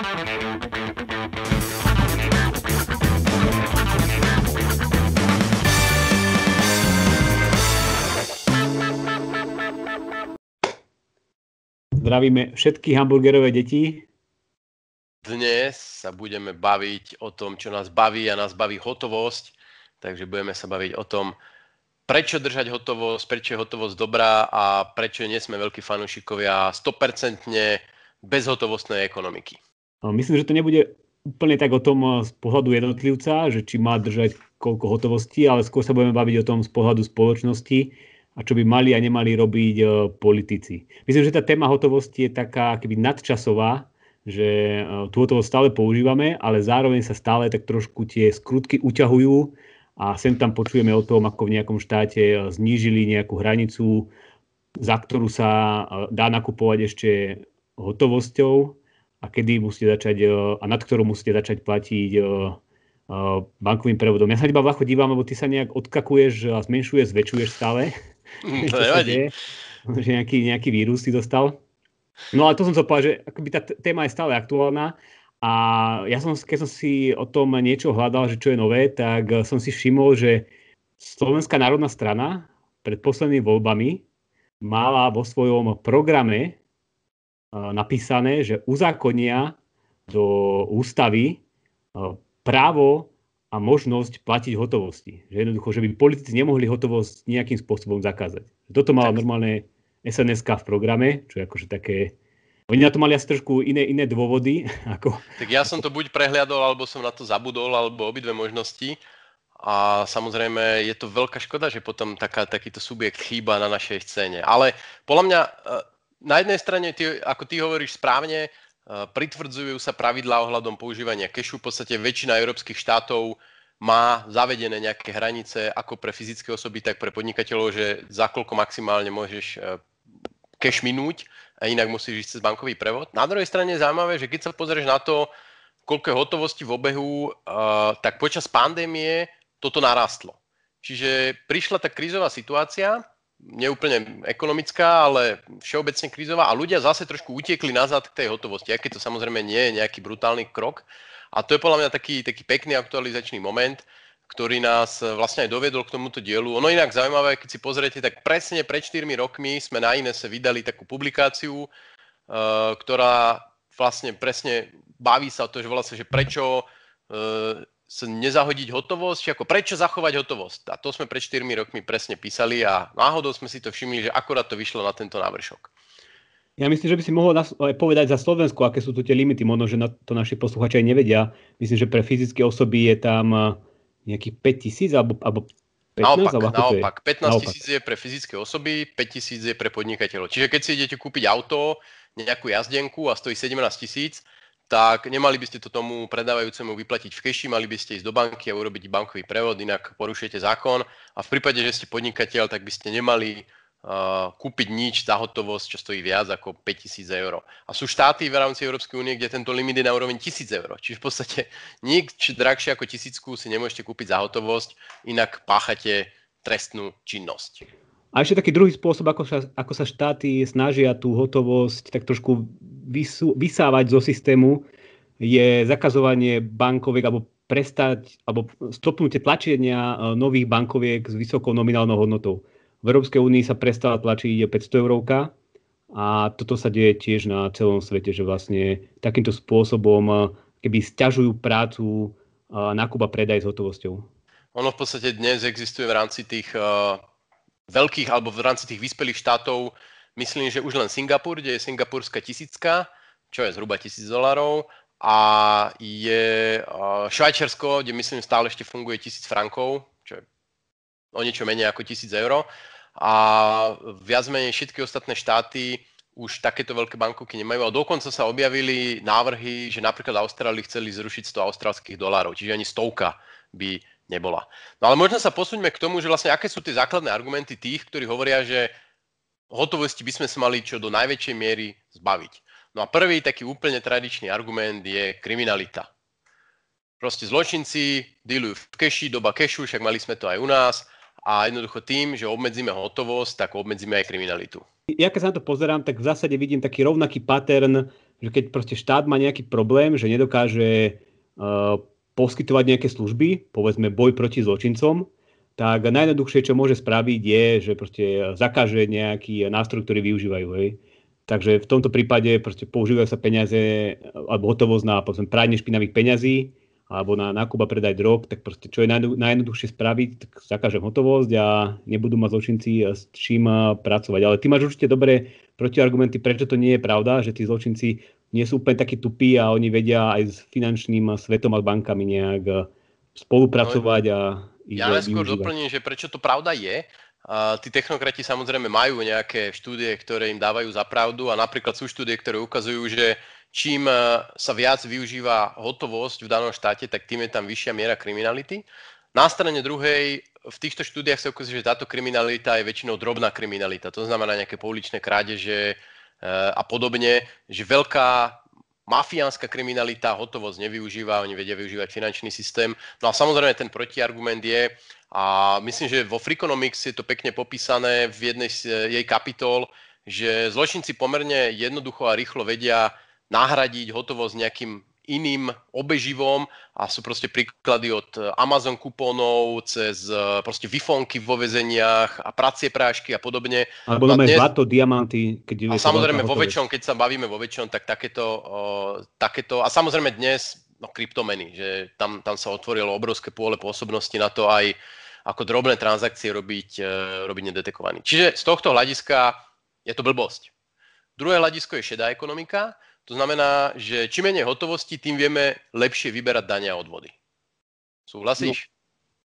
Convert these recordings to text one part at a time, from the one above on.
Zdravíme všetky hamburgerové deti. Dnes sa budeme baviť o tom, čo nás baví a nás baví hotovosť. Takže budeme sa baviť o tom, prečo držať hotovosť, prečo je hotovosť dobrá a prečo nie sme veľkí fanúšikovia 100% bezhotovostnej ekonomiky. Myslím, že to nebude úplne tak o tom eh, z pohľadu jednotlivca, že či má držať koľko hotovosti, ale skôr sa budeme baviť o tom z pohľadu spoločnosti a čo by mali a nemali robiť eh, politici. Myslím, že tá téma hotovosti je taká keby nadčasová, že eh, tú hotovosť stále používame, ale zároveň sa stále tak trošku tie skrutky uťahujú a sem tam počujeme o tom, ako v nejakom štáte znížili nejakú hranicu, za ktorú sa dá nakupovať ešte hotovosťou a kedy musíte začať e, a nad ktorú musíte začať platiť e, e, bankovým prevodom. Ja sa iba vlacho dívam, lebo ty sa nejak odkakuješ a zmenšuješ, zväčšuješ stále. Mm, to nevadí. Že nejaký, nejaký vírus si dostal. No ale to som chcel že akoby tá téma je stále aktuálna a ja som, keď som si o tom niečo hľadal, že čo je nové, tak som si všimol, že Slovenská národná strana pred poslednými voľbami mala vo svojom programe E, napísané, že uzákonia do ústavy e, právo a možnosť platiť hotovosti. Že jednoducho, že by politici nemohli hotovosť nejakým spôsobom zakázať. Toto mala normálne sns v programe, čo je akože také... Oni na to mali asi trošku iné, iné dôvody. Ako... Tak ja som to buď prehliadol, alebo som na to zabudol, alebo obidve možnosti. A samozrejme je to veľká škoda, že potom taká, takýto subjekt chýba na našej scéne. Ale podľa mňa e, na jednej strane, ty, ako ty hovoríš správne, eh, pritvrdzujú sa pravidlá ohľadom používania kešu. V podstate väčšina európskych štátov má zavedené nejaké hranice ako pre fyzické osoby, tak pre podnikateľov, že za koľko maximálne môžeš keš eh, minúť a inak musíš ísť cez bankový prevod. Na druhej strane je zaujímavé, že keď sa pozrieš na to, koľko je hotovosti v obehu, eh, tak počas pandémie toto narastlo. Čiže prišla tá krízová situácia, neúplne ekonomická, ale všeobecne krízová a ľudia zase trošku utiekli nazad k tej hotovosti, aj keď to samozrejme nie je nejaký brutálny krok. A to je podľa mňa taký, taký pekný aktualizačný moment, ktorý nás vlastne aj doviedol k tomuto dielu. Ono inak zaujímavé, keď si pozriete, tak presne pred 4 rokmi sme na Inese e vydali takú publikáciu, eh, ktorá vlastne presne baví sa o to, že volá sa, že prečo eh, Nezahodiť hotovosť, ako prečo zachovať hotovosť. A to sme pred 4 rokmi presne písali a náhodou sme si to všimli, že akorát to vyšlo na tento návršok. Ja myslím, že by si mohol povedať za Slovensku, aké sú tu tie limity, možno, že to naši posluchači aj nevedia. Myslím, že pre fyzické osoby je tam eh, nejakých 5 tisíc alebo, alebo 15, naopak, alebo naopak. 15 tisíc je pre fyzické osoby, 5 tisíc je pre podnikateľov. Čiže keď si idete kúpiť auto, nejakú jazdenku a stojí 17 tisíc, tak nemali by ste to tomu predávajúcemu vyplatiť v keši, mali by ste ísť do banky a urobiť bankový prevod, inak porušujete zákon. A v prípade, že ste podnikateľ, tak by ste nemali uh, kúpiť nič za hotovosť, čo stojí viac ako 5000 eur. A sú štáty v rámci Európskej únie, kde tento limit je na úroveň 1000 eur. Čiže v podstate nič drahšie ako tisícku si nemôžete kúpiť za hotovosť, inak páchate trestnú činnosť. A ešte taký druhý spôsob, ako sa, ako sa štáty snažia tú hotovosť tak trošku vysú, vysávať zo systému je zakazovanie bankoviek alebo prestať alebo stopnutie tlačenia e, nových bankoviek s vysokou nominálnou hodnotou. V Európskej únii sa prestala tlačiť 500 eurovka a toto sa deje tiež na celom svete, že vlastne takýmto spôsobom e, keby stiažujú prácu e, nákup a predaj s hotovosťou. Ono v podstate dnes existuje v rámci tých veľkých alebo v rámci tých vyspelých štátov Myslím, že už len Singapur, kde je singapurská tisícka, čo je zhruba tisíc dolarov, a je Švajčiarsko, kde myslím stále ešte funguje tisíc frankov, čo je o niečo menej ako tisíc eur. A viac menej všetky ostatné štáty už takéto veľké bankovky nemajú. A dokonca sa objavili návrhy, že napríklad Austrálii chceli zrušiť 100 austrálskych dolárov, čiže ani stovka by nebola. No ale možno sa posuňme k tomu, že vlastne aké sú tie základné argumenty tých, ktorí hovoria, že hotovosti by sme sa mali čo do najväčšej miery zbaviť. No a prvý taký úplne tradičný argument je kriminalita. Proste zločinci dealujú v keši, doba kešu, však mali sme to aj u nás a jednoducho tým, že obmedzíme hotovosť, tak obmedzíme aj kriminalitu. Ja keď sa na to pozerám, tak v zásade vidím taký rovnaký pattern, že keď proste štát má nejaký problém, že nedokáže uh, poskytovať nejaké služby, povedzme boj proti zločincom, tak najjednoduchšie, čo môže spraviť, je, že proste zakaže nejaký nástroj, ktorý využívajú. Hej. Takže v tomto prípade proste používajú sa peniaze alebo hotovosť na povzme, pranie špinavých peňazí alebo na nákup a predaj drog, tak proste čo je najjednoduchšie spraviť, tak zakážem hotovosť a nebudú mať zločinci s čím eh, pracovať. Ale ty máš určite dobré protiargumenty, prečo to nie je pravda, že tí zločinci nie sú úplne takí tupí a oni vedia aj s finančným eh, svetom a bankami nejak eh, no, spolupracovať a ja len skôr doplním, že prečo to pravda je. A tí technokrati samozrejme majú nejaké štúdie, ktoré im dávajú za pravdu a napríklad sú štúdie, ktoré ukazujú, že čím e, sa viac využíva hotovosť v danom štáte, tak tým je tam vyššia miera kriminality. Na strane druhej, v týchto štúdiách sa ukazuje, že táto kriminalita je väčšinou drobná kriminalita. To znamená nejaké pouličné krádeže e, a podobne, že veľká mafiánska kriminalita hotovosť nevyužíva, oni vedia využívať finančný systém. No a samozrejme ten protiargument je, a myslím, že vo Freakonomics je to pekne popísané v jednej z e, jej kapitol, že zločinci pomerne jednoducho a rýchlo vedia nahradiť hotovosť nejakým iným obeživom a sú proste príklady od e, Amazon kupónov cez e, proste vifónky vo vezeniach a pracie prášky a podobne. Alebo máme dnes... vato, diamanty. Keď a samozrejme vo väčšom, keď sa bavíme vo väčšom, tak takéto, uh, takéto a samozrejme dnes no, kryptomeny, že tam, tam sa otvorilo obrovské pôle pôsobnosti na to aj ako drobné transakcie robiť, uh, robiť nedetekovaný. Čiže z tohto hľadiska je to blbosť. Druhé hľadisko je šedá ekonomika, to znamená, že čím menej hotovosti, tým vieme lepšie vyberať dania a odvody. Súhlasíš?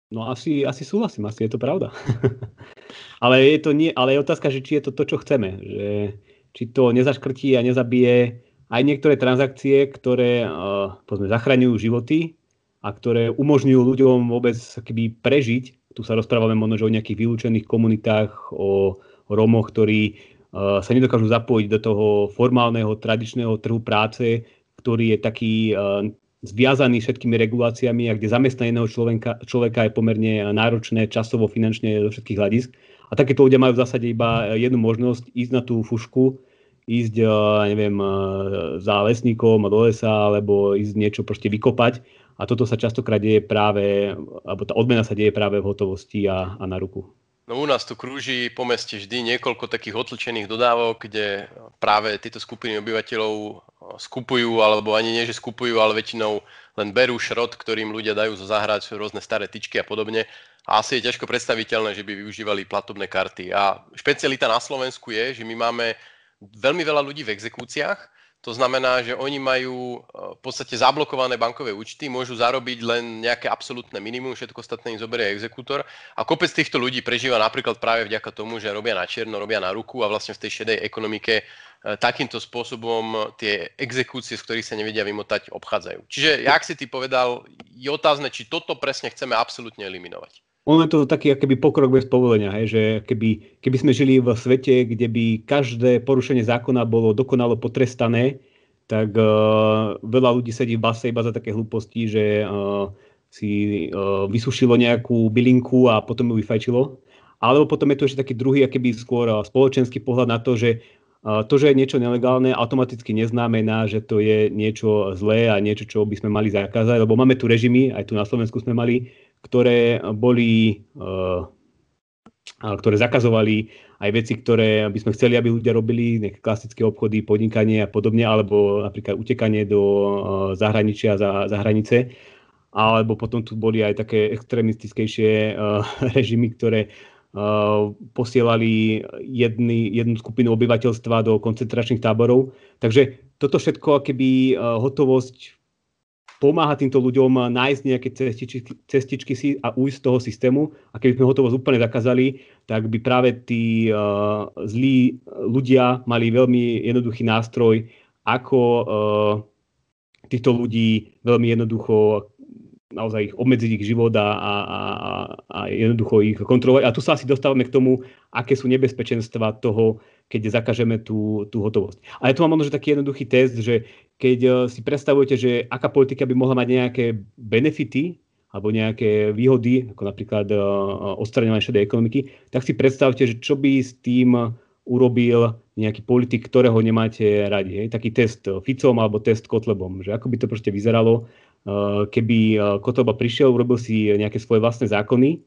No, no asi, asi súhlasím, asi je to pravda. ale, je to nie, ale je otázka, že či je to to, čo chceme. Že, či to nezaškrtí a nezabije aj niektoré transakcie, ktoré uh, eh, pozme, zachraňujú životy a ktoré umožňujú ľuďom vôbec keby prežiť. Tu sa rozprávame možno o nejakých vylúčených komunitách, o Romoch, ktorí sa nedokážu zapojiť do toho formálneho, tradičného trhu práce, ktorý je taký zviazaný všetkými reguláciami a kde zamestnaného človeka, človeka je pomerne náročné časovo, finančne do všetkých hľadisk. A takéto ľudia majú v zásade iba jednu možnosť ísť na tú fušku, ísť, neviem, za lesníkom do lesa, alebo ísť niečo proste vykopať. A toto sa častokrát deje práve, alebo tá odmena sa deje práve v hotovosti a, a na ruku. No u nás tu krúži po meste vždy niekoľko takých otlčených dodávok, kde práve tieto skupiny obyvateľov eh, skupujú, alebo ani nie, že skupujú, ale väčšinou len berú šrot, ktorým ľudia dajú zo zahrať rôzne staré tyčky a podobne. A asi je ťažko predstaviteľné, že by využívali platobné karty. A špecialita na Slovensku je, že my máme veľmi veľa ľudí v exekúciách, to znamená, že oni majú e, v podstate zablokované bankové účty, môžu zarobiť len nejaké absolútne minimum, všetko ostatné im zoberie exekútor. A kopec týchto ľudí prežíva napríklad práve vďaka tomu, že robia na čierno, robia na ruku a vlastne v tej šedej ekonomike e, takýmto spôsobom tie exekúcie, z ktorých sa nevedia vymotať, obchádzajú. Čiže, jak si ty povedal, je otázne, či toto presne chceme absolútne eliminovať ono je to taký keby pokrok bez povolenia, hej, že keby, keby sme žili v svete, kde by každé porušenie zákona bolo dokonalo potrestané, tak uh, veľa ľudí sedí v base iba za také hlúposti, že uh, si uh, vysušilo nejakú bylinku a potom ju vyfajčilo. Alebo potom je tu ešte taký druhý, akýby skôr spoločenský pohľad na to, že to, že je niečo nelegálne, automaticky neznamená, že to je niečo zlé a niečo, čo by sme mali zakázať, lebo máme tu režimy, aj tu na Slovensku sme mali ktoré boli, eh, ktoré zakazovali aj veci, ktoré by sme chceli, aby ľudia robili, nejaké klasické obchody, podnikanie a podobne, alebo napríklad utekanie do eh, zahraničia, za, za hranice. Alebo potom tu boli aj také extrémistickejšie eh, režimy, ktoré posielali jedny, jednu skupinu obyvateľstva do koncentračných táborov. Takže toto všetko, keby hotovosť pomáha týmto ľuďom nájsť nejaké cestičky, cestičky si a ujsť z toho systému. A keby sme hotovosť úplne zakázali, tak by práve tí uh, zlí eh, ľudia mali veľmi jednoduchý nástroj, ako uh, týchto ľudí veľmi jednoducho naozaj ich obmedziť ich život a, a, a, a jednoducho ich kontrolovať. A tu sa asi dostávame k tomu, aké sú nebezpečenstva toho, keď zakažeme tú, tú hotovosť. ja tu mám možno taký jednoduchý test, že keď eh, si predstavujete, že aká politika by mohla mať nejaké benefity alebo nejaké výhody, ako napríklad eh, odstraňovanie šedej ekonomiky, tak si predstavte, že čo by s tým urobil nejaký politik, ktorého nemáte radi. Hej? Taký test eh, Ficom alebo test Kotlebom, že ako by to proste vyzeralo, keby Kotleba prišiel, urobil si nejaké svoje vlastné zákony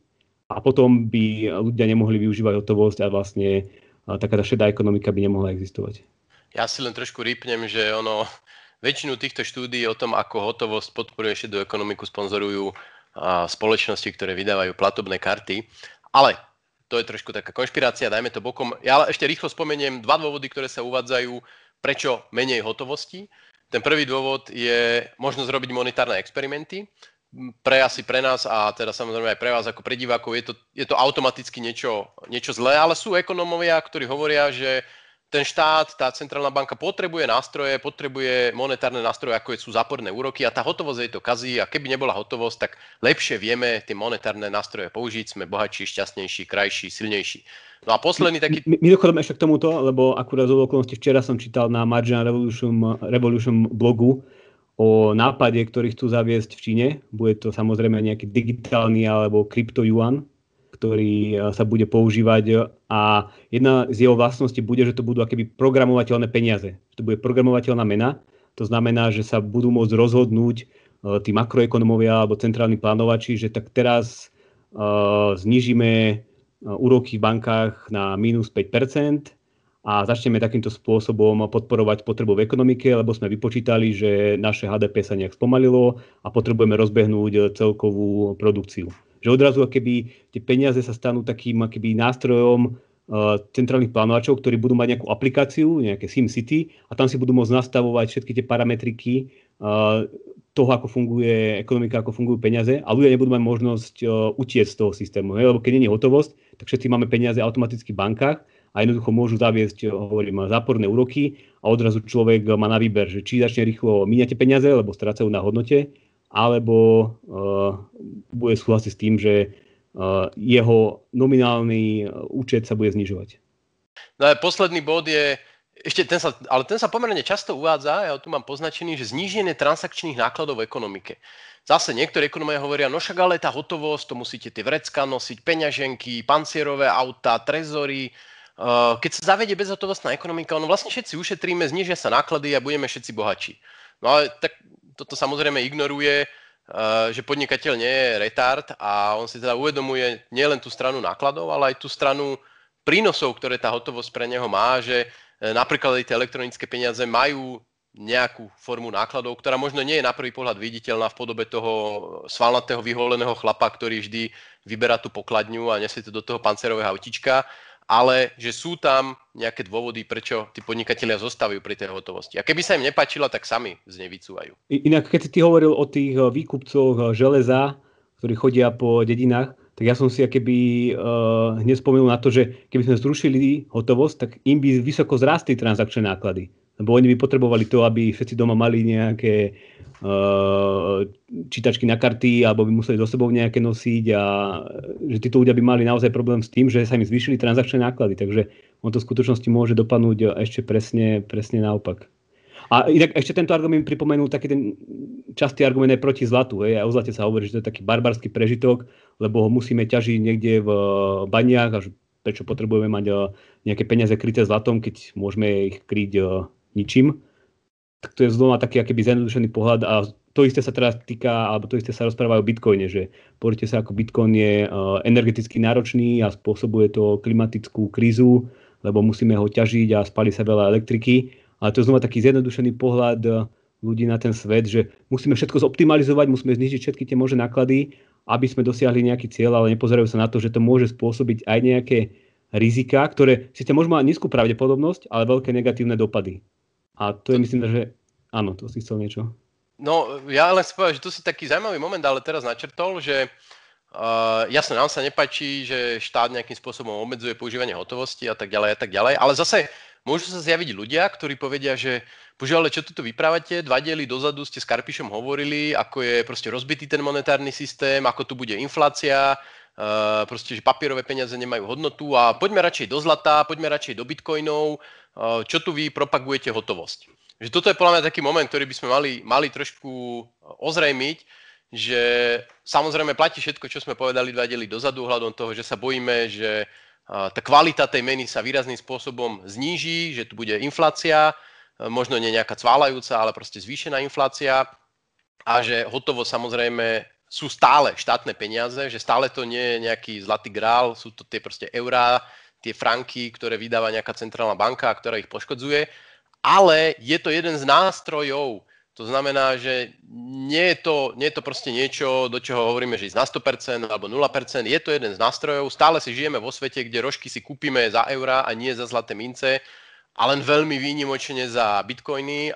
a potom by ľudia nemohli využívať hotovosť a vlastne taká tá šedá ekonomika by nemohla existovať. Ja si len trošku rýpnem, že ono, Väčšinu týchto štúdií o tom, ako hotovosť podporuje šedú ekonomiku, sponzorujú spoločnosti, ktoré vydávajú platobné karty. Ale to je trošku taká konšpirácia, dajme to bokom. Ja ešte rýchlo spomeniem dva dôvody, ktoré sa uvádzajú, prečo menej hotovosti. Ten prvý dôvod je možnosť robiť monetárne experimenty. Pre asi pre nás a teda samozrejme aj pre vás ako pre divákov je to, je to automaticky niečo, niečo zlé, ale sú ekonomovia, ktorí hovoria, že ten štát, tá centrálna banka potrebuje nástroje, potrebuje monetárne nástroje, ako sú záporné úroky a tá hotovosť jej to kazí a keby nebola hotovosť, tak lepšie vieme tie monetárne nástroje použiť, sme bohatší, šťastnejší, krajší, silnejší. No a posledný taký... My Mimochodom ešte k tomuto, lebo akurát z okolnosti včera som čítal na Marginal Revolution, Revolution blogu o nápade, ktorý chcú zaviesť v Číne. Bude to samozrejme nejaký digitálny alebo krypto yuan, ktorý e, sa bude používať e, a jedna z jeho vlastností bude, že to budú akéby programovateľné peniaze. To bude programovateľná mena, to znamená, že sa budú môcť rozhodnúť e, tí makroekonomovia alebo centrálni plánovači, že tak teraz znižíme úroky v bankách na minus 5 a začneme takýmto spôsobom podporovať potrebu v ekonomike, lebo sme vypočítali, že naše HDP sa nejak spomalilo a potrebujeme rozbehnúť celkovú produkciu že odrazu keby tie peniaze sa stanú takým keby nástrojom eh, centrálnych plánovačov, ktorí budú mať nejakú aplikáciu, nejaké SimCity a tam si budú môcť nastavovať všetky tie parametriky eh, toho, ako funguje ekonomika, ako fungujú peniaze a ľudia nebudú mať možnosť uh, z toho systému. Lebo keď nie je hotovosť, tak všetci máme peniaze automaticky v bankách a jednoducho môžu zaviesť, hovorím, záporné úroky a odrazu človek má na výber, že či začne rýchlo míňať peniaze, lebo strácajú na hodnote, alebo e, bude súhlasiť s tým, že e, jeho nominálny e, účet sa bude znižovať. No a posledný bod je, ešte ten sa, ale ten sa pomerne často uvádza, ja tu mám poznačený, že zníženie transakčných nákladov v ekonomike. Zase niektorí ekonomia hovoria, no však ale tá hotovosť, to musíte tie vrecka nosiť, peňaženky, pancierové auta, trezory. Keď sa zavede bezhotovostná ekonomika, ono vlastne všetci ušetríme, znižia sa náklady a budeme všetci bohatší. No ale tak toto samozrejme ignoruje, eh, že podnikateľ nie je retard a on si teda uvedomuje nielen tú stranu nákladov, ale aj tú stranu prínosov, ktoré tá hotovosť pre neho má, že eh, napríklad aj tie elektronické peniaze majú nejakú formu nákladov, ktorá možno nie je na prvý pohľad viditeľná v podobe toho svalnatého vyholeného chlapa, ktorý vždy vyberá tú pokladňu a nesie to do toho pancerového autička, ale že sú tam nejaké dôvody, prečo tí podnikatelia zostávajú pri tej hotovosti. A keby sa im nepáčila, tak sami z nej vycúvajú. Inak, keď si ty hovoril o tých eh, výkupcoch eh, železa, ktorí chodia po dedinách, tak ja som si keby uh, eh, hneď spomenul na to, že keby sme zrušili hotovosť, tak im by vysoko zrástli transakčné náklady. Lebo oni by potrebovali to, aby všetci doma mali nejaké Eh, čítačky na karty alebo by museli do sebou nejaké nosiť a že títo ľudia by mali naozaj problém s tým, že sa im zvýšili transakčné náklady. Takže on to v skutočnosti môže dopadnúť eh, ešte presne, presne naopak. A inak ešte tento argument pripomenul taký ten častý argument aj proti zlatu. Hej. A o zlate sa hovorí, že to je taký barbarský prežitok, lebo ho musíme ťažiť niekde v eh, baniach a prečo potrebujeme mať nejaké peniaze kryté zlatom, keď môžeme ich kryť ničím tak to je znova taký akéby zjednodušený pohľad a to isté sa teraz týka, alebo to isté sa rozprávajú o bitcoine, že pozrite sa, ako bitcoin je uh, energeticky náročný a spôsobuje to klimatickú krízu, lebo musíme ho ťažiť a spali sa veľa elektriky. Ale to je znova taký zjednodušený pohľad e, ľudí na ten svet, že musíme všetko zoptimalizovať, musíme znižiť všetky tie možné náklady, aby sme dosiahli nejaký cieľ, ale nepozerajú sa na to, že to môže spôsobiť aj nejaké rizika, ktoré síce môžu mať nízku pravdepodobnosť, ale veľké negatívne dopady. A to je myslím, že áno, to si chcel niečo. No, ja len si povedal, že to si taký zaujímavý moment, ale teraz načrtol, že uh, eh, jasne, nám sa nepačí, že štát nejakým spôsobom obmedzuje používanie hotovosti a tak ďalej a tak ďalej, ale zase môžu sa zjaviť ľudia, ktorí povedia, že Bože, ale čo tu vyprávate? Dva diely dozadu ste s Karpišom hovorili, ako je proste rozbitý ten monetárny systém, ako tu bude inflácia, Eh, proste, že papierové peniaze nemajú hodnotu a poďme radšej do zlata, poďme radšej do bitcoinov, eh, čo tu vy propagujete hotovosť. Že toto je podľa mňa taký moment, ktorý by sme mali, mali trošku eh, ozrejmiť, že samozrejme platí všetko, čo sme povedali dva deli dozadu hľadom toho, že sa bojíme, že tá kvalita tej meny sa výrazným spôsobom zníži, že tu bude inflácia, možno nie nejaká cválajúca, ale proste zvýšená inflácia a že hotovo samozrejme sú stále štátne peniaze, že stále to nie je nejaký zlatý grál, sú to tie proste eurá, tie franky, ktoré vydáva nejaká centrálna banka, ktorá ich poškodzuje, ale je to jeden z nástrojov, to znamená, že nie je to, nie je to proste niečo, do čoho hovoríme, že ísť na 100% alebo 0%. Je to jeden z nástrojov. Stále si žijeme vo svete, kde rožky si kúpime za eurá a nie za zlaté mince a len veľmi výnimočne za bitcoiny.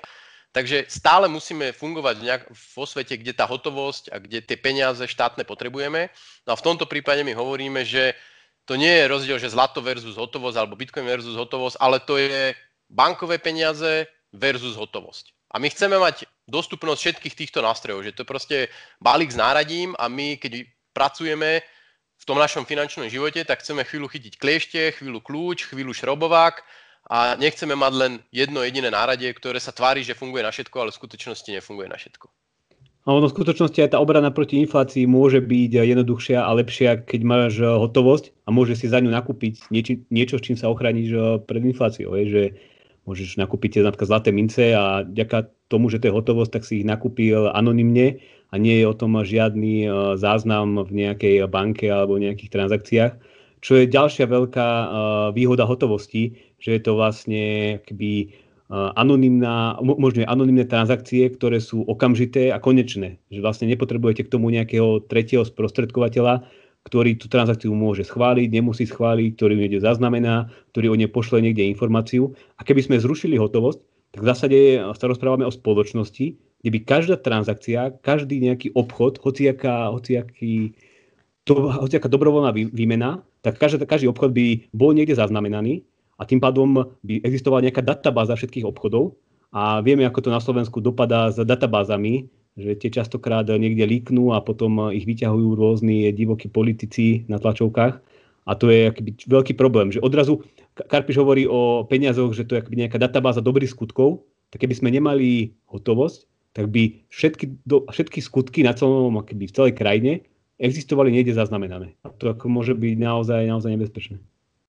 Takže stále musíme fungovať nejak vo svete, kde tá hotovosť a kde tie peniaze štátne potrebujeme. No a v tomto prípade my hovoríme, že to nie je rozdiel, že zlato versus hotovosť alebo bitcoin versus hotovosť, ale to je bankové peniaze versus hotovosť. A my chceme mať dostupnosť všetkých týchto nástrojov, že to je proste balík s náradím a my, keď pracujeme v tom našom finančnom živote, tak chceme chvíľu chytiť kliešte, chvíľu kľúč, chvíľu šrobovák, a nechceme mať len jedno jediné náradie, ktoré sa tvári, že funguje na všetko, ale v skutočnosti nefunguje na všetko. A ono v skutočnosti aj tá obrana proti inflácii môže byť jednoduchšia a lepšia, keď máš eh, hotovosť a môže si za ňu nakúpiť nieči, niečo, s čím sa ochrániš eh, pred infláciou. Je, že môžeš nakúpiť tie napríklad zlaté mince a ďaká tomu, že to je hotovosť, tak si ich nakúpil anonymne a nie je o tom žiadny eh, záznam v nejakej banke alebo v nejakých transakciách, čo je ďalšia veľká výhoda hotovosti, že je to vlastne keby eh, anonimná, možno anonimné transakcie, ktoré sú okamžité a konečné. Že vlastne nepotrebujete k tomu nejakého tretieho sprostredkovateľa, ktorý tú transakciu môže schváliť, nemusí schváliť, ktorý ju niekde zaznamená, ktorý o nej pošle niekde informáciu. A keby sme zrušili hotovosť, tak v zásade eh, sa rozprávame o spoločnosti, kde by každá transakcia, každý nejaký obchod, hociaká, hociaký, to, hociaká dobrovoľná výmena, tak každý, každý obchod by bol niekde zaznamenaný a tým pádom by existovala nejaká databáza všetkých obchodov a vieme, ako to na Slovensku dopadá s databázami, že tie častokrát niekde líknú a potom ich vyťahujú rôzni divokí politici na tlačovkách. A to je akýby veľký problém, že odrazu Karpiš hovorí o peniazoch, že to je akýby nejaká databáza dobrých skutkov, tak keby sme nemali hotovosť, tak by všetky, do, všetky skutky na celom, akýby v celej krajine existovali niekde zaznamenané. A to ako môže byť naozaj, naozaj nebezpečné.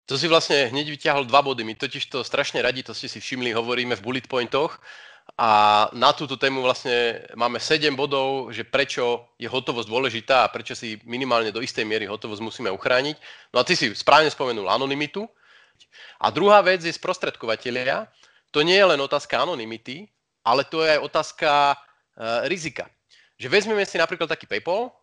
To si vlastne hneď vyťahol dva body. My totiž to strašne radi, to ste si všimli, hovoríme v bullet pointoch. A na túto tému vlastne máme 7 bodov, že prečo je hotovosť dôležitá a prečo si minimálne do istej miery hotovosť musíme uchrániť. No a ty si správne spomenul anonymitu. A druhá vec je sprostredkovateľia. To nie je len otázka anonymity, ale to je aj otázka e, rizika. Že vezmeme si napríklad taký PayPal,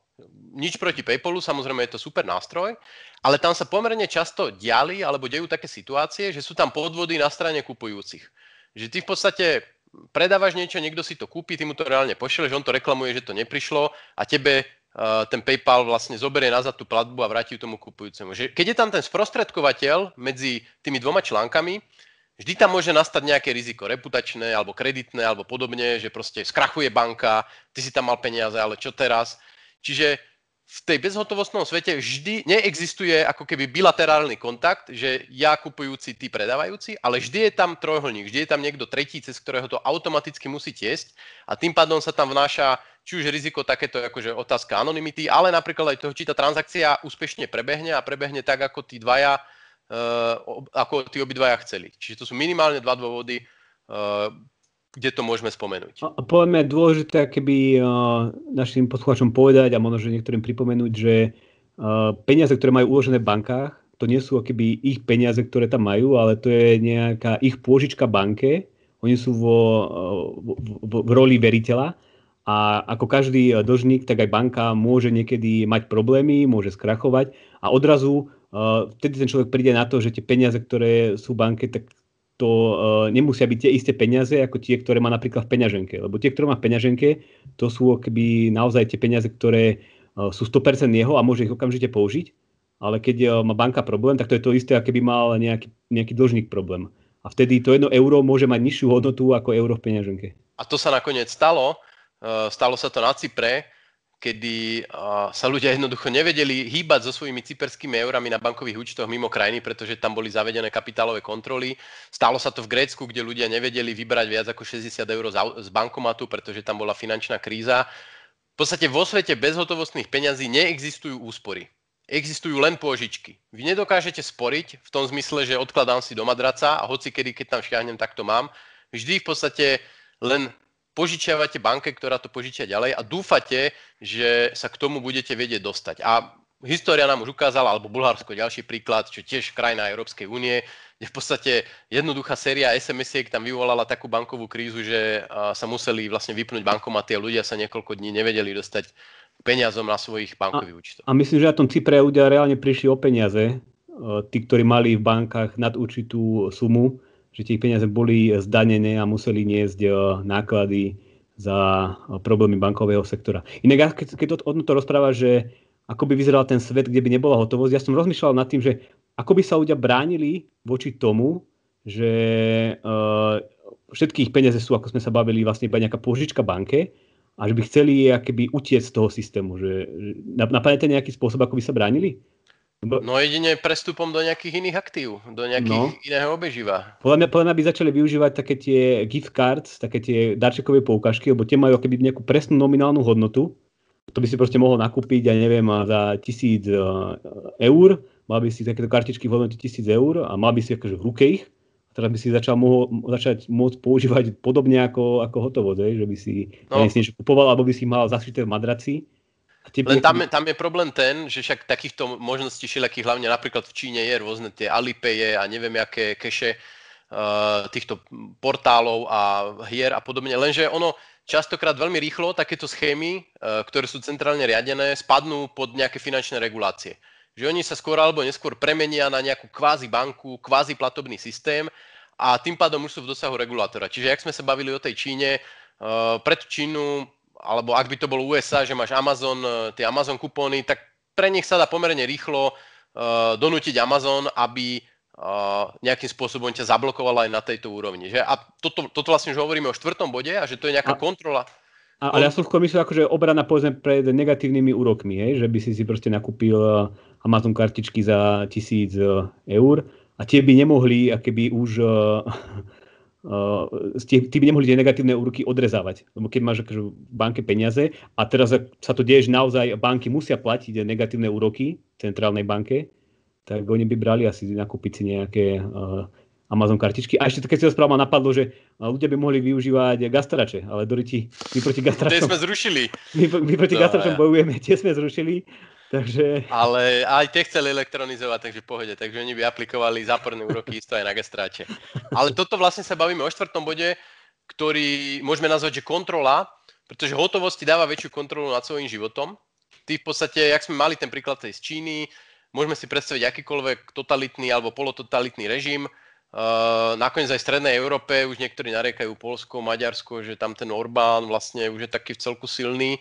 nič proti PayPalu, samozrejme je to super nástroj, ale tam sa pomerne často diali alebo dejú také situácie, že sú tam podvody na strane kupujúcich. Že ty v podstate predávaš niečo, niekto si to kúpi, ty mu to reálne pošleš, on to reklamuje, že to neprišlo a tebe uh, ten PayPal vlastne zoberie nazad tú platbu a vráti ju tomu kupujúcemu. Že keď je tam ten sprostredkovateľ medzi tými dvoma článkami, vždy tam môže nastať nejaké riziko reputačné alebo kreditné alebo podobne, že proste skrachuje banka, ty si tam mal peniaze, ale čo teraz? Čiže v tej bezhotovostnom svete vždy neexistuje ako keby bilaterálny kontakt, že ja kupujúci, ty predávajúci, ale vždy je tam trojholník, vždy je tam niekto tretí, cez ktorého to automaticky musí tiesť a tým pádom sa tam vnáša či už riziko takéto akože otázka anonymity, ale napríklad aj toho, či tá transakcia úspešne prebehne a prebehne tak, ako tí dvaja, uh, ako tí obidvaja chceli. Čiže to sú minimálne dva dôvody, uh, kde to môžeme spomenúť. A podľa je dôležité keby eh, našim poslucháčom povedať a možno, že niektorým pripomenúť, že eh, peniaze, ktoré majú uložené v bankách, to nie sú akoby ich peniaze, ktoré tam majú, ale to je nejaká ich pôžička banke. Oni sú vo, eh, v, v roli veriteľa a ako každý dlžník, tak aj banka môže niekedy mať problémy, môže skrachovať a odrazu vtedy ten človek príde na to, že tie peniaze, ktoré sú v banke, tak to uh, nemusia byť tie isté peniaze ako tie, ktoré má napríklad v peňaženke. Lebo tie, ktoré má v peňaženke, to sú keby naozaj tie peniaze, ktoré uh, sú 100% jeho a môže ich okamžite použiť. Ale keď uh, má banka problém, tak to je to isté, ako keby mal nejaký, nejaký dlžník problém. A vtedy to jedno euro môže mať nižšiu hodnotu ako euro v peňaženke. A to sa nakoniec stalo. Stalo sa to na Cypre, kedy sa ľudia jednoducho nevedeli hýbať so svojimi cyperskými eurami na bankových účtoch mimo krajiny, pretože tam boli zavedené kapitálové kontroly. Stalo sa to v Grécku, kde ľudia nevedeli vybrať viac ako 60 eur z bankomatu, pretože tam bola finančná kríza. V podstate vo svete bezhotovostných peňazí neexistujú úspory. Existujú len pôžičky. Vy nedokážete sporiť v tom zmysle, že odkladám si do madraca a hoci kedy, keď tam šiahnem, tak to mám. Vždy v podstate len požičiavate banke, ktorá to požičia ďalej a dúfate, že sa k tomu budete vedieť dostať. A história nám už ukázala, alebo Bulharsko, ďalší príklad, čo tiež krajina Európskej únie, kde v podstate jednoduchá séria SMS-iek tam vyvolala takú bankovú krízu, že sa museli vlastne vypnúť bankomaty a ľudia sa niekoľko dní nevedeli dostať peniazom na svojich bankových účtoch. A myslím, že na tom Cypre ľudia reálne prišli o peniaze, e, tí, ktorí mali v bankách nad určitú sumu že tie peniaze boli zdanené a museli niesť e, náklady za e, problémy bankového sektora. Inak keď, keď to, to rozpráva, že ako by vyzeral ten svet, kde by nebola hotovosť, ja som rozmýšľal nad tým, že ako by sa ľudia bránili voči tomu, že uh, všetkých peniaze sú, ako sme sa bavili, vlastne iba nejaká požička banke, a že by chceli akéby utiecť z toho systému. Že, že to nejaký spôsob, ako by sa bránili? No jedine prestupom do nejakých iných aktív, do nejakých no. iného obeživa. Podľa mňa, podľa mňa by začali využívať také tie gift cards, také tie darčekové poukažky, lebo tie majú keby nejakú presnú nominálnu hodnotu. To by si proste mohol nakúpiť, ja neviem, za tisíc e, e, eur, mal by si takéto kartičky v hodnote tisíc eur a mal by si akože v ruke ich. Teraz by si začal mohol, začať môcť používať podobne ako, ako hotovo, že by si no. niečo kupoval, alebo by si mal zašité v madraci Ty Len tam, tam je problém ten, že však takýchto možností všelijakých, hlavne napríklad v Číne je rôzne tie Alipeje a neviem aké keše uh, týchto portálov a hier a podobne. Lenže ono častokrát veľmi rýchlo takéto schémy, uh, ktoré sú centrálne riadené, spadnú pod nejaké finančné regulácie. Že oni sa skôr alebo neskôr premenia na nejakú kvázi banku, kvázi platobný systém a tým pádom už sú v dosahu regulátora. Čiže jak sme sa bavili o tej Číne, uh, pred Čínu alebo ak by to bol USA, že máš Amazon, e, tie Amazon kupóny, tak pre nich sa dá pomerne rýchlo uh, donútiť Amazon, aby uh, nejakým spôsobom ťa zablokovala aj na tejto úrovni. Že? A toto, toto vlastne už hovoríme o štvrtom bode a že to je nejaká a, kontrola. A, ale ja som skôr myslel, akože obrana povedzme pred negatívnymi úrokmi, hej? že by si si proste nakúpil Amazon kartičky za tisíc eur a tie by nemohli, aké by už uh, uh, ty by nemohli tie negatívne úroky odrezávať. Lebo keď máš akože, v banke peniaze a teraz sa to deje, že naozaj banky musia platiť negatívne úroky centrálnej banke, tak oni by brali asi nakúpiť si nejaké uh, Amazon kartičky. A ešte také si to správa napadlo, že eh, ľudia by mohli využívať gastarače, ale Doriti, my proti gastaračom... Tie sme zrušili. My, my proti no, gastračom ja. bojujeme, tie sme zrušili Takže... Ale aj tie chceli elektronizovať, takže pohode. Takže oni by aplikovali záporné úroky isto aj na gastráte. Ale toto vlastne sa bavíme o štvrtom bode, ktorý môžeme nazvať, že kontrola, pretože hotovosti dáva väčšiu kontrolu nad svojím životom. Ty v podstate, jak sme mali ten príklad tej z Číny, môžeme si predstaviť akýkoľvek totalitný alebo polototalitný režim. Ehm, nakoniec aj v Strednej Európe už niektorí nariekajú Polsko, Maďarsko, že tam ten Orbán vlastne už je taký v celku silný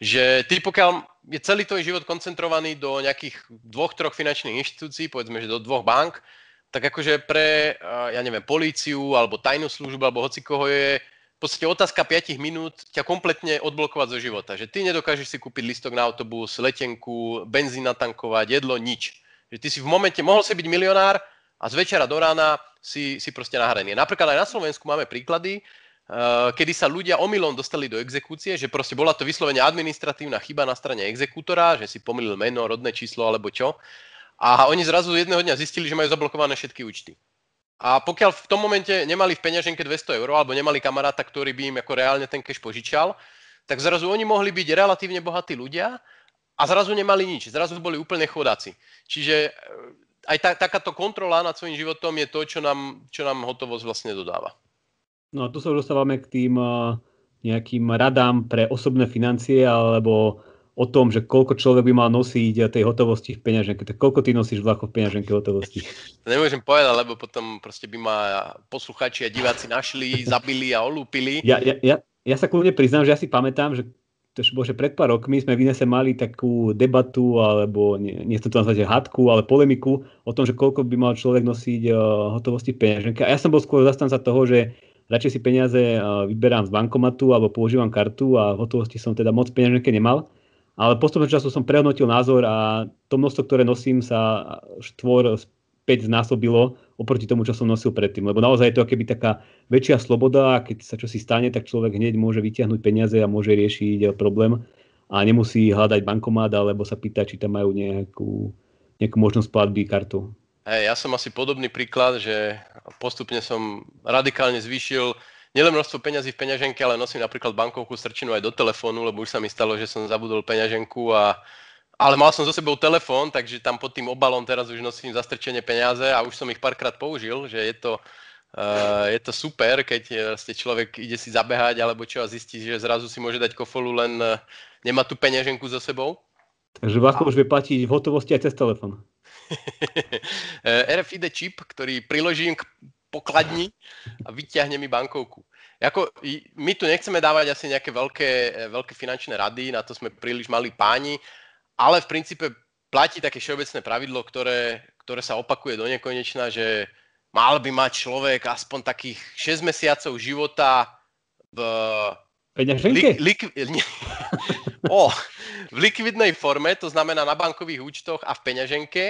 že ty pokiaľ je celý tvoj život koncentrovaný do nejakých dvoch, troch finančných inštitúcií, povedzme, že do dvoch bank, tak akože pre, eh, ja neviem, políciu alebo tajnú službu alebo hoci koho je v podstate otázka 5 minút ťa kompletne odblokovať zo života. Že ty nedokážeš si kúpiť listok na autobus, letenku, benzín natankovať, jedlo, nič. Že ty si v momente, mohol si byť milionár a z večera do rána si, si proste nahraný. Napríklad aj na Slovensku máme príklady, Eh, kedy sa ľudia omylom dostali do exekúcie, že proste bola to vyslovene administratívna chyba na strane exekútora, že si pomýlil meno, rodné číslo alebo čo. A oni zrazu jedného dňa zistili, že majú zablokované všetky účty. A pokiaľ v tom momente nemali v peňaženke 200 eur alebo nemali kamaráta, ktorý by im ako reálne ten cash požičal, tak zrazu oni mohli byť relatívne bohatí ľudia a zrazu nemali nič. Zrazu boli úplne chodáci. Čiže eh, aj tá, takáto kontrola nad svojím životom je to, čo nám, čo nám hotovosť vlastne dodáva. No a tu sa dostávame k tým eh, nejakým radám pre osobné financie alebo o tom, že koľko človek by mal nosiť tej hotovosti v peňaženke. Tak koľko ty nosíš vlako v peňaženke hotovosti? To nemôžem povedať, lebo potom proste by ma posluchači a diváci našli, zabili a olúpili. Ja, ja, ja, ja sa kľudne priznám, že ja si pamätám, že tož bože, pred pár rokmi sme v Inese mali takú debatu, alebo nie, nie to nazvať, hádku, hadku, ale polemiku o tom, že koľko by mal človek nosiť uh, hotovosti v peňaženke. A ja som bol skôr zastanca toho, že radšej si peniaze eh, vyberám z bankomatu alebo používam kartu a v hotovosti som teda moc peniaženke nemal. Ale postupom času som prehodnotil názor a to množstvo, ktoré nosím, sa štvor späť znásobilo oproti tomu, čo som nosil predtým. Lebo naozaj je to keby taká väčšia sloboda a keď sa čo si stane, tak človek hneď môže vytiahnuť peniaze a môže riešiť eh, problém a nemusí hľadať bankomát alebo sa pýtať, či tam majú nejakú, nejakú možnosť platby kartu. Hey, ja som asi podobný príklad, že postupne som radikálne zvýšil nielen množstvo peňazí v peňaženke, ale nosím napríklad bankovku strčinu aj do telefónu, lebo už sa mi stalo, že som zabudol peňaženku a ale mal som so sebou telefón, takže tam pod tým obalom teraz už nosím zastrčenie peniaze a už som ich párkrát použil, že je to, uh, je to super, keď e, ste človek ide si zabehať alebo čo a zistí, že zrazu si môže dať kofolu, len uh, nemá tú peňaženku so sebou. Takže Vako už vie platiť v hotovosti aj cez telefón. Eh, RFID čip, ktorý priložím k pokladni a vyťahne mi bankovku. Jako, my tu nechceme dávať asi nejaké veľké, eh, veľké finančné rady, na to sme príliš mali páni, ale v princípe platí také všeobecné pravidlo, ktoré, ktoré sa opakuje do nekonečna, že mal by mať človek aspoň takých 6 mesiacov života v, li, lik, ne, o, v likvidnej forme, to znamená na bankových účtoch a v peňaženke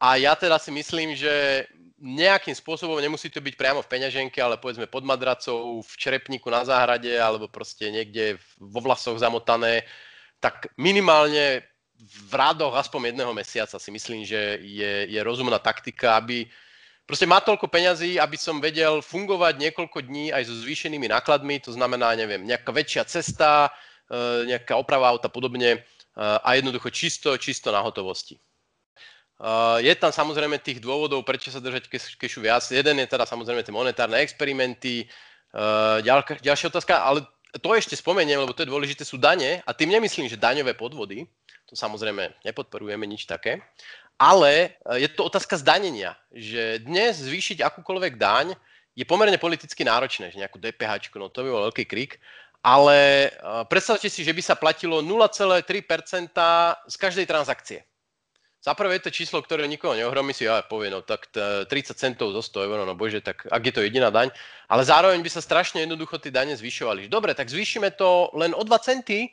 a ja teda si myslím, že nejakým spôsobom, nemusí to byť priamo v peňaženke, ale povedzme pod madracou, v črepníku na záhrade alebo proste niekde vo vlasoch zamotané, tak minimálne v rádoch aspoň jedného mesiaca si myslím, že je, je rozumná taktika, aby proste má toľko peňazí, aby som vedel fungovať niekoľko dní aj so zvýšenými nákladmi, to znamená, neviem, nejaká väčšia cesta, e, nejaká oprava auta podobne e, a jednoducho čisto, čisto na hotovosti. Uh, je tam samozrejme tých dôvodov, prečo sa držať kešu viac. Jeden je teda samozrejme tie monetárne experimenty. Uh, eh, ďal, ďalšia otázka, ale to ešte spomeniem, lebo to je dôležité, sú dane. A tým nemyslím, že daňové podvody. To samozrejme nepodporujeme nič také. Ale eh, je to otázka zdanenia, že dnes zvýšiť akúkoľvek daň je pomerne politicky náročné, že nejakú DPH, no to by bol veľký krik, ale predstavte si, že by sa platilo 0,3% z každej transakcie. Za prvé to číslo, ktoré nikoho neohromí, si ale povie, no tak 30 centov zo 100 eur, no bože, tak ak je to jediná daň. Ale zároveň by sa strašne jednoducho tie dane zvyšovali. Dobre, tak zvýšime to len o 2 centy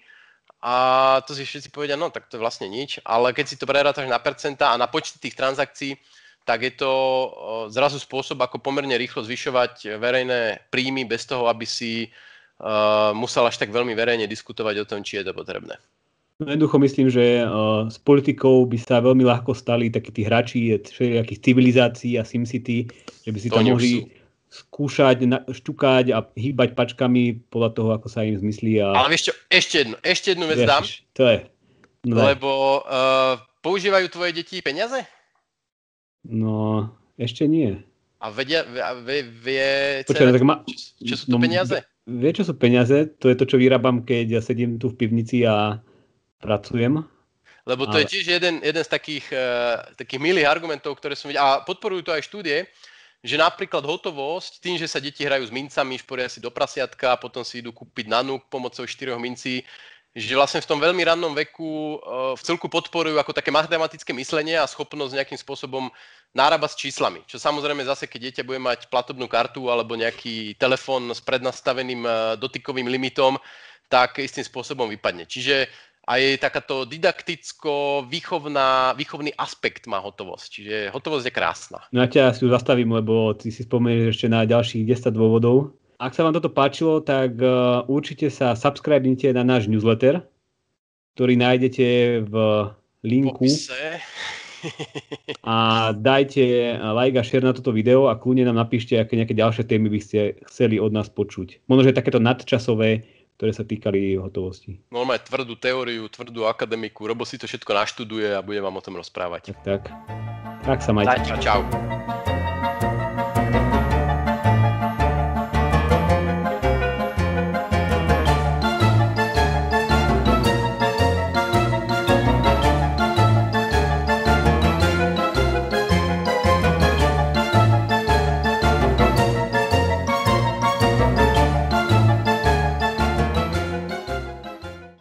a to si všetci povedia, no tak to je vlastne nič. Ale keď si to prerátaš na percenta a na počty tých transakcií, tak je to zrazu spôsob, ako pomerne rýchlo zvyšovať verejné príjmy bez toho, aby si uh, musel až tak veľmi verejne diskutovať o tom, či je to potrebné. No jednoducho myslím, že uh, s politikou by sa veľmi ľahko stali takí tí hráči všelijakých civilizácií a SimCity, že by si to tam mohli sú. skúšať, na, šťukať a hýbať pačkami podľa toho, ako sa im zmyslí. A... Ale vieš čo, ešte jednu, ešte jednu vec dám. To je. No. Lebo uh, používajú tvoje deti peniaze? No, ešte nie. A vedia, vie, vie Počkej, no tak ma... čo, čo sú to no, peniaze? Vie, čo sú peniaze? To je to, čo vyrábam, keď ja sedím tu v pivnici a pracujem. Lebo to ale... je tiež jeden, jeden z takých, uh, takých milých argumentov, ktoré som videl, a podporujú to aj štúdie, že napríklad hotovosť, tým, že sa deti hrajú s mincami, šporia si do prasiatka, a potom si idú kúpiť nanúk pomocou štyroch mincí, že vlastne v tom veľmi rannom veku eh, v celku podporujú ako také matematické myslenie a schopnosť nejakým spôsobom nárabať s číslami. Čo samozrejme zase, keď dieťa bude mať platobnú kartu alebo nejaký telefón s prednastaveným eh, dotykovým limitom, tak istým spôsobom vypadne. Čiže a je takáto didakticko výchovná, výchovný aspekt má hotovosť. Čiže hotovosť je krásna. No ja ťa si tu zastavím, lebo ty si spomenieš ešte na ďalších 10 dôvodov. Ak sa vám toto páčilo, tak e, určite sa subscribnite na náš newsletter, ktorý nájdete v linku. Popise. A dajte like a share na toto video a kľudne nám napíšte, aké nejaké ďalšie témy by ste chceli od nás počuť. Možno, že takéto nadčasové ktoré sa týkali hotovosti. No tvrdú teóriu, tvrdú akademiku, Robo si to všetko naštuduje a bude vám o tom rozprávať. Tak, tak. Tak sa majte. Čau. čau.